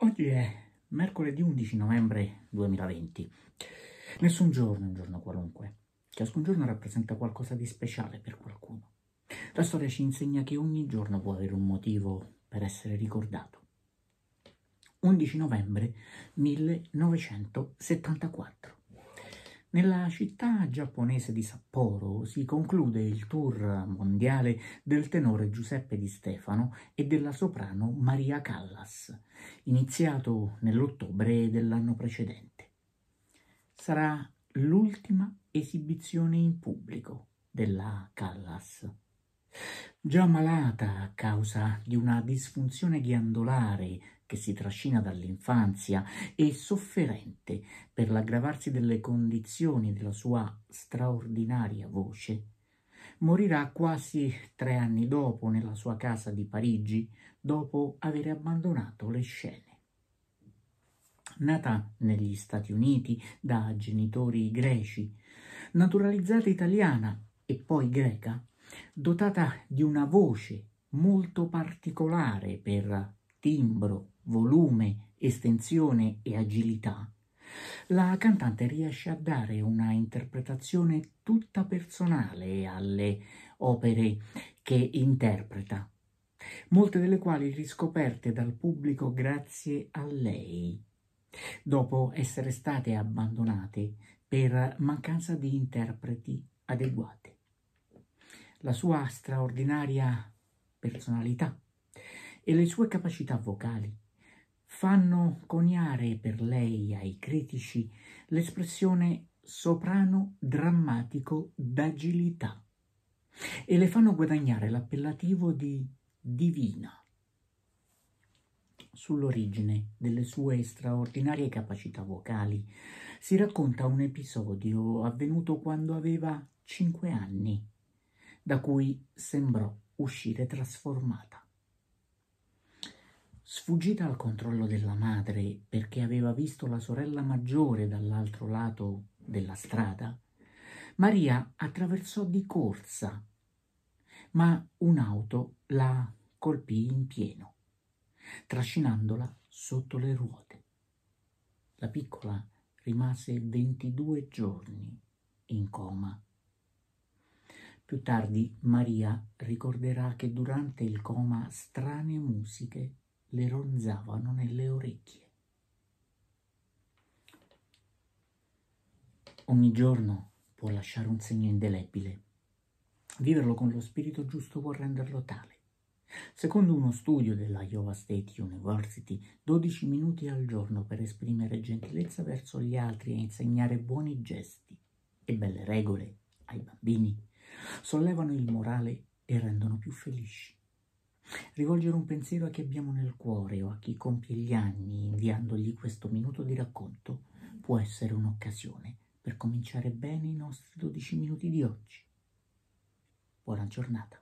Oggi è mercoledì 11 novembre 2020. Nessun giorno è un giorno qualunque. Ciascun giorno rappresenta qualcosa di speciale per qualcuno. La storia ci insegna che ogni giorno può avere un motivo per essere ricordato. 11 novembre 1974. Nella città giapponese di Sapporo si conclude il tour mondiale del tenore Giuseppe Di Stefano e della soprano Maria Callas, iniziato nell'ottobre dell'anno precedente. Sarà l'ultima esibizione in pubblico della Callas. Già malata a causa di una disfunzione ghiandolare che si trascina dall'infanzia e sofferente per l'aggravarsi delle condizioni della sua straordinaria voce, morirà quasi tre anni dopo nella sua casa di Parigi, dopo aver abbandonato le scene. Nata negli Stati Uniti da genitori greci, naturalizzata italiana e poi greca, dotata di una voce molto particolare per timbro volume, estensione e agilità, la cantante riesce a dare una interpretazione tutta personale alle opere che interpreta, molte delle quali riscoperte dal pubblico grazie a lei, dopo essere state abbandonate per mancanza di interpreti adeguate. La sua straordinaria personalità e le sue capacità vocali fanno coniare per lei ai critici l'espressione soprano drammatico d'agilità e le fanno guadagnare l'appellativo di divina. Sull'origine delle sue straordinarie capacità vocali si racconta un episodio avvenuto quando aveva cinque anni, da cui sembrò uscire trasformata. Sfuggita al controllo della madre perché aveva visto la sorella maggiore dall'altro lato della strada, Maria attraversò di corsa, ma un'auto la colpì in pieno, trascinandola sotto le ruote. La piccola rimase 22 giorni in coma. Più tardi Maria ricorderà che durante il coma strane musiche le ronzavano nelle orecchie. Ogni giorno può lasciare un segno indelebile. Viverlo con lo spirito giusto può renderlo tale. Secondo uno studio della Iowa State University, 12 minuti al giorno per esprimere gentilezza verso gli altri e insegnare buoni gesti e belle regole ai bambini sollevano il morale e rendono più felici rivolgere un pensiero a chi abbiamo nel cuore o a chi compie gli anni inviandogli questo minuto di racconto può essere un'occasione per cominciare bene i nostri 12 minuti di oggi. Buona giornata.